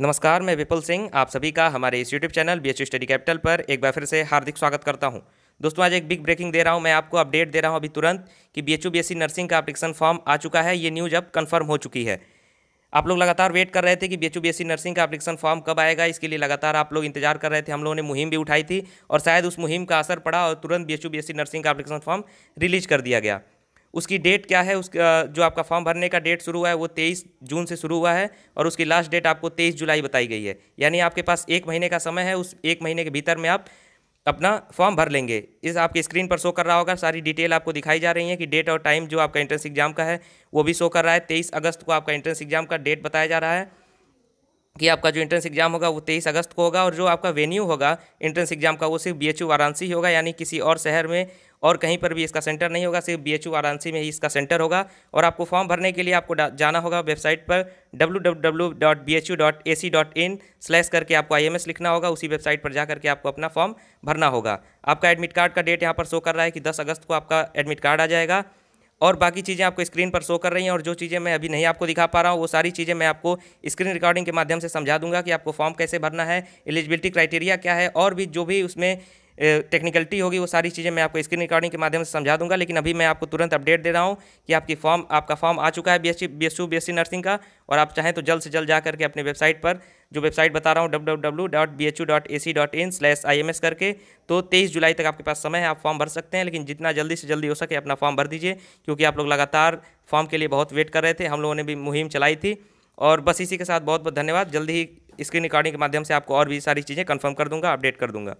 नमस्कार मैं विपुल सिंह आप सभी का हमारे इस YouTube channel B study capital पर एक बार फिर से हार्दिक स्वागत करता हूं दोस्तों आज एक बिग ब्रेकिंग दे रहा हूं मैं आपको अपडेट दे रहा हूं अभी तुरंत कि बी एच नर्सिंग का अप्लीकेशन फॉर्म आ चुका है ये न्यूज़ अब कन्फर्म हो चुकी है आप लोग लगातार वेट कर रहे थे कि बी एच नर्सिंग का अप्लीकेशन फॉर्म कब आएगा इसके लिए लगातार आप लोग इंतजार कर रहे थे हम लोगों ने मुहिम भी उठाई थी और शायद उस मुहिम का असर पड़ा और तुरंत बी एच नर्सिंग का अप्लीकेशन फॉर्म रिलीज कर दिया गया उसकी डेट क्या है उसका जो आपका फॉर्म भरने का डेट शुरू हुआ है वो तेईस जून से शुरू हुआ है और उसकी लास्ट डेट आपको तेईस जुलाई बताई गई है यानी आपके पास एक महीने का समय है उस एक महीने के भीतर में आप अपना फॉर्म भर लेंगे इस आपके स्क्रीन पर शो कर रहा होगा सारी डिटेल आपको दिखाई जा रही है कि डेट और टाइम जो आपका एंट्रेंस एग्जाम का है वो भी शो कर रहा है तेईस अगस्त को आपका एंट्रेंस एग्जाम का डेट बताया जा रहा है कि आपका जो एंट्रेंस एग्जाम होगा वो तेईस अगस्त को होगा और जो आपका वेन्यू होगा एंट्रेंस एग्जाम का वो सिर्फ बी वाराणसी होगा यानी किसी और शहर में और कहीं पर भी इसका सेंटर नहीं होगा सिर्फ बी वाराणसी में ही इसका सेंटर होगा और आपको फॉर्म भरने के लिए आपको जाना होगा वेबसाइट पर डब्ल्यू स्लैश करके आपको आई लिखना होगा उसी वेबसाइट पर जा करके आपको अपना फॉर्म भरना होगा आपका एडमिट कार्ड का डेट यहाँ पर शो कर रहा है कि दस अगस्त को आपका एडमिट कार्ड आ जाएगा और बाकी चीज़ें आपको स्क्रीन पर शो कर रही हैं और जो चीज़ें मैं अभी नहीं आपको दिखा पा रहा हूँ वो सारी चीज़ें मैं आपको स्क्रीन रिकॉर्डिंग के माध्यम से समझा दूंगा कि आपको फॉर्म कैसे भरना है एलिजिबिलिटी क्राइटेरिया क्या है और भी जो भी उसमें टेक्निकलिटी होगी वो सारी चीज़ें मैं आपको स्क्रीन रिकॉर्डिंग के माध्यम से समझा दूंगा लेकिन अभी मैं आपको तुरंत अपडेट दे रहा हूँ कि आपकी फॉर्म आपका फॉर्म आ चुका है बी एस सी नर्सिंग का और आप चाहें तो जल्द से जल्द जा करके अपने वेबसाइट पर जो वेबसाइट बता रहा हूँ डब्ल्यू करके तो तेईस जुलाई तक आपके पास समय है आप फॉर्म भर सकते हैं लेकिन जितना जल्दी से जल्दी हो सके अपना फॉर्म भर दीजिए क्योंकि आप लोग लगातार फॉर्म के लिए बहुत वेट कर रहे थे हम लोगों ने भी मुहिम चलाई थी और बस इसी के साथ बहुत बहुत धन्यवाद जल्दी ही स्क्रीन रिकॉर्डिंग के माध्यम से आपको और भी सारी चीज़ें कंफर्म कर दूंगा अपडेट कर दूंगा